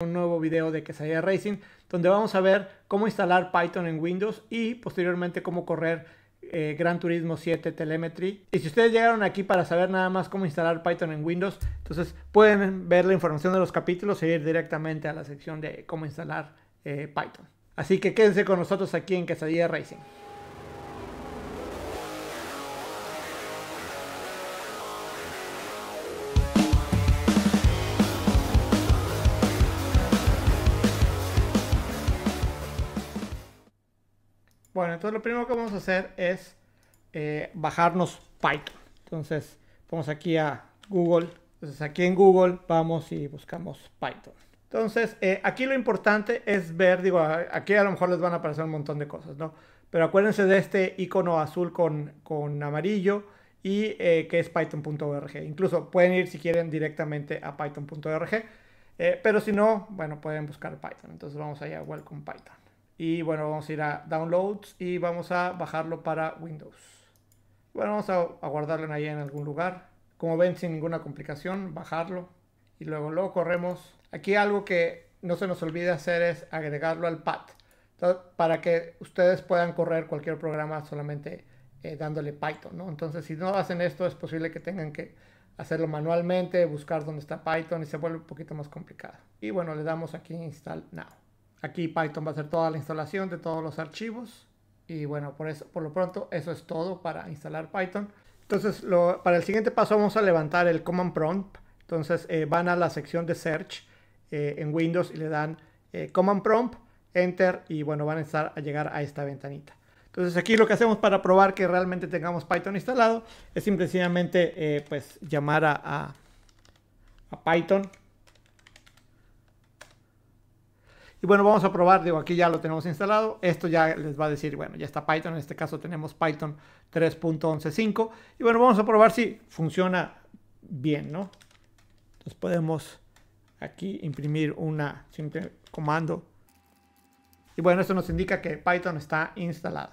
un nuevo video de Quesadilla Racing donde vamos a ver cómo instalar Python en Windows y posteriormente cómo correr eh, Gran Turismo 7 Telemetry. Y si ustedes llegaron aquí para saber nada más cómo instalar Python en Windows, entonces pueden ver la información de los capítulos e ir directamente a la sección de cómo instalar eh, Python. Así que quédense con nosotros aquí en Quesadilla Racing. Bueno, entonces lo primero que vamos a hacer es eh, bajarnos Python. Entonces, vamos aquí a Google. Entonces, aquí en Google vamos y buscamos Python. Entonces, eh, aquí lo importante es ver, digo, aquí a lo mejor les van a aparecer un montón de cosas, ¿no? Pero acuérdense de este icono azul con, amarillo y eh, que es python.org. Incluso pueden ir si quieren directamente a python.org, pero si no, bueno, pueden buscar Python. Entonces vamos allá, welcome Python. Y bueno, vamos a ir a Downloads y vamos a bajarlo para Windows. Bueno, vamos a, guardarlo ahí en algún lugar. Como ven, sin ninguna complicación, bajarlo. Y luego, lo corremos. Aquí algo que no se nos olvide hacer es agregarlo al pad. para que ustedes puedan correr cualquier programa solamente eh, dándole Python, Entonces, si no hacen esto, es posible que tengan que hacerlo manualmente, buscar dónde está Python y se vuelve un poquito más complicado. Y bueno, le damos aquí Install Now. Aquí Python va a hacer toda la instalación de todos los archivos. Y bueno, por, eso, por lo pronto eso es todo para instalar Python. Entonces, para el siguiente paso vamos a levantar el Command Prompt. Entonces, eh, van a la sección de Search eh, en Windows y le dan eh, Command Prompt, Enter y bueno, van a, estar, a llegar a esta ventanita. Entonces aquí lo que hacemos para probar que realmente tengamos Python instalado es simplemente pues llamar a, a Python Y bueno, vamos a probar, digo, aquí ya lo tenemos instalado. Esto ya les va a decir, bueno, ya está Python, en este caso tenemos Python 3.11.5. Y bueno, vamos a probar si funciona bien, ¿no? Entonces podemos aquí imprimir un simple comando. Y bueno, esto nos indica que Python está instalado.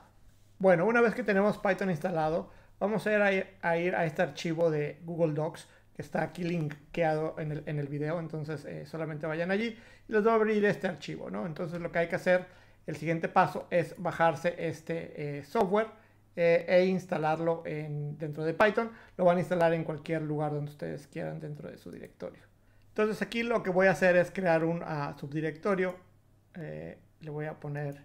Bueno, una vez que tenemos Python instalado, vamos a ir a, ir a este archivo de Google Docs que está aquí linkeado en el, en el video, entonces eh, solamente vayan allí y les va a abrir este archivo, ¿no? Entonces lo que hay que hacer, el siguiente paso es bajarse este eh, software eh, e instalarlo en, dentro de Python, lo van a instalar en cualquier lugar donde ustedes quieran dentro de su directorio. Entonces aquí lo que voy a hacer es crear un ah, subdirectorio, le voy a poner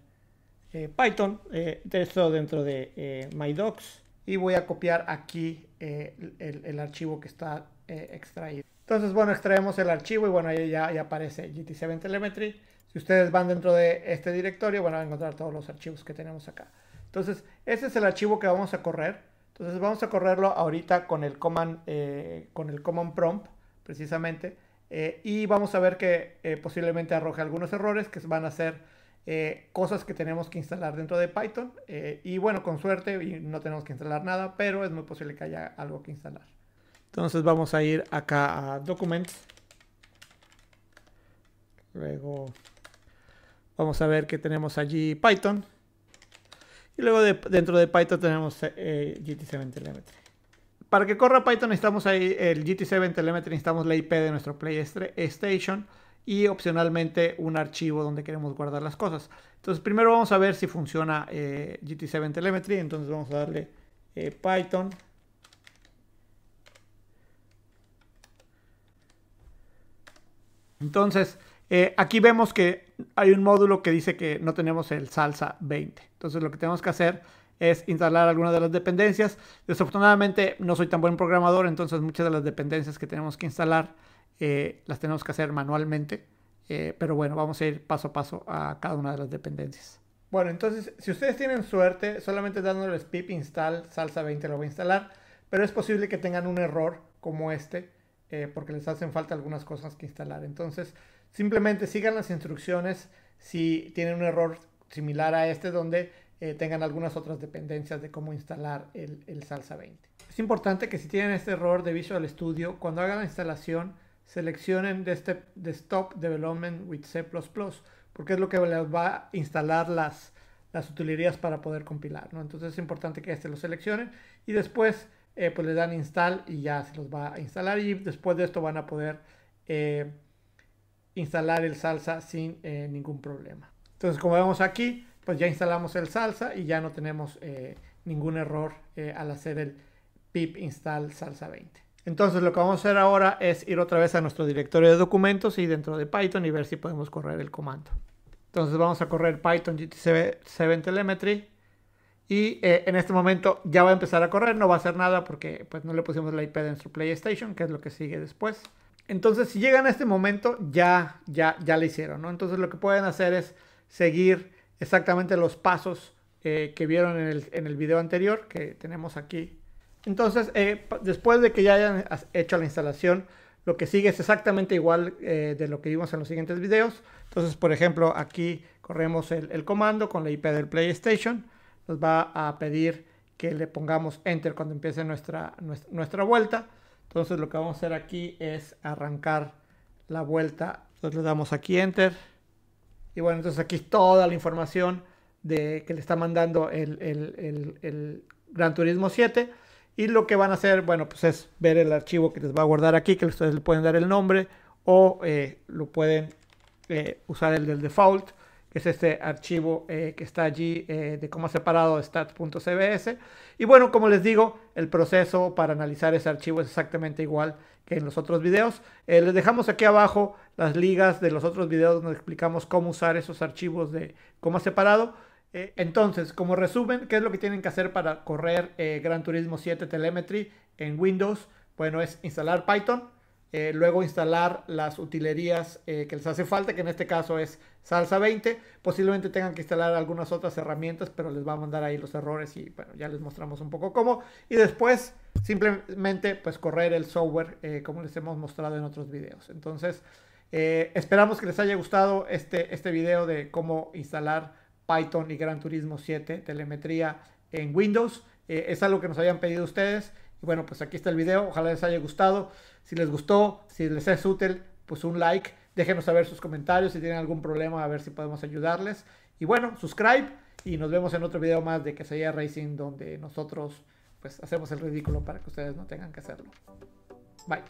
Python, de dentro de MyDocs y voy a copiar aquí eh, el, archivo que está eh, extraído. Entonces, bueno, extraemos el archivo y bueno, ahí ya, aparece GT7 Telemetry. Si ustedes van dentro de este directorio, van a encontrar todos los archivos que tenemos acá. Entonces, ese es el archivo que vamos a correr. Entonces, vamos a correrlo ahorita con el command, eh, con el command prompt, precisamente. y vamos a ver que posiblemente arroje algunos errores que van a ser eh, cosas que tenemos que instalar dentro de Python. Eh, y bueno, con suerte no tenemos que instalar nada, pero es muy posible que haya algo que instalar. Entonces vamos a ir acá a Documents Luego vamos a ver que tenemos allí Python. Y luego dentro de Python tenemos eh, GT7 Telemetry. Para que corra Python necesitamos ahí el GT7 Telemetry, necesitamos la IP de nuestro PlayStation y opcionalmente un archivo donde queremos guardar las cosas. Entonces primero vamos a ver si funciona eh, GT7 Telemetry, entonces vamos a darle eh, Python. Entonces eh, aquí vemos que hay un módulo que dice que no tenemos el salsa 20. Entonces lo que tenemos que hacer es instalar alguna de las dependencias. Desafortunadamente no soy tan buen programador, entonces muchas de las dependencias que tenemos que instalar eh, las tenemos que hacer manualmente, eh, pero bueno, vamos a ir paso a paso a cada una de las dependencias. Bueno, entonces, si ustedes tienen suerte, solamente dándoles pip install salsa 20 lo voy a instalar, pero es posible que tengan un error como este, eh, porque les hacen falta algunas cosas que instalar. Entonces, simplemente sigan las instrucciones si tienen un error similar a este, donde tengan algunas otras dependencias de cómo instalar el, el salsa 20. Es importante que si tienen este error de Visual Studio, cuando hagan la instalación, seleccionen Desktop este, Development with C++, porque es lo que les va a instalar las, las utilerías para poder compilar, ¿no? Entonces es importante que este lo seleccionen y después eh, pues le dan install y ya se los va a instalar y después de esto van a poder eh, instalar el salsa sin eh, ningún problema. Entonces como vemos aquí, pues ya instalamos el salsa y ya no tenemos ningún error al hacer el pip install salsa 20. Entonces lo que vamos a hacer ahora es ir otra vez a nuestro directorio de documentos y dentro de Python y ver si podemos correr el comando. Entonces vamos a correr Python GT7 Telemetry y eh, en este momento ya va a empezar a correr, no va a hacer nada porque pues no le pusimos la IP de nuestro PlayStation, que es lo que sigue después. Entonces si llegan a este momento ya, ya, ya lo hicieron, Entonces lo que pueden hacer es seguir exactamente los pasos eh, que vieron en el, en el video anterior que tenemos aquí entonces, eh, después de que ya hayan hecho la instalación, lo que sigue es exactamente igual eh, de lo que vimos en los siguientes videos. Entonces, por ejemplo, aquí corremos el, comando con la IP del PlayStation. Nos va a pedir que le pongamos Enter cuando empiece nuestra, vuelta. Entonces, lo que vamos a hacer aquí es arrancar la vuelta. Entonces, le damos aquí Enter. Y bueno, entonces aquí toda la información de, que le está mandando el, el Gran Turismo 7 y lo que van a hacer, bueno, pues es ver el archivo que les va a guardar aquí, que ustedes le pueden dar el nombre o eh, lo pueden eh, usar el del default, que es este archivo eh, que está allí de coma separado stat.cbs. Y bueno, como les digo, el proceso para analizar ese archivo es exactamente igual que en los otros videos. les dejamos aquí abajo las ligas de los otros videos donde explicamos cómo usar esos archivos de coma separado. Eh, entonces, como resumen, ¿qué es lo que tienen que hacer para correr eh, Gran Turismo 7 Telemetry en Windows? Bueno, es instalar Python, eh, luego instalar las utilerías que les hace falta, que en este caso es Salsa 20. Posiblemente tengan que instalar algunas otras herramientas, pero les va a mandar ahí los errores y bueno, ya les mostramos un poco cómo. Y después, simplemente, pues correr el software como les hemos mostrado en otros videos. Entonces, esperamos que les haya gustado este, este video de cómo instalar Python y Gran Turismo 7, telemetría en Windows. Eh, es algo que nos habían pedido ustedes. Y bueno, pues aquí está el video. Ojalá les haya gustado. Si les gustó, si les es útil, pues un like. Déjenos saber sus comentarios si tienen algún problema, a ver si podemos ayudarles. Y bueno, subscribe y nos vemos en otro video más de Quesadilla Racing donde nosotros pues hacemos el ridículo para que ustedes no tengan que hacerlo. Bye.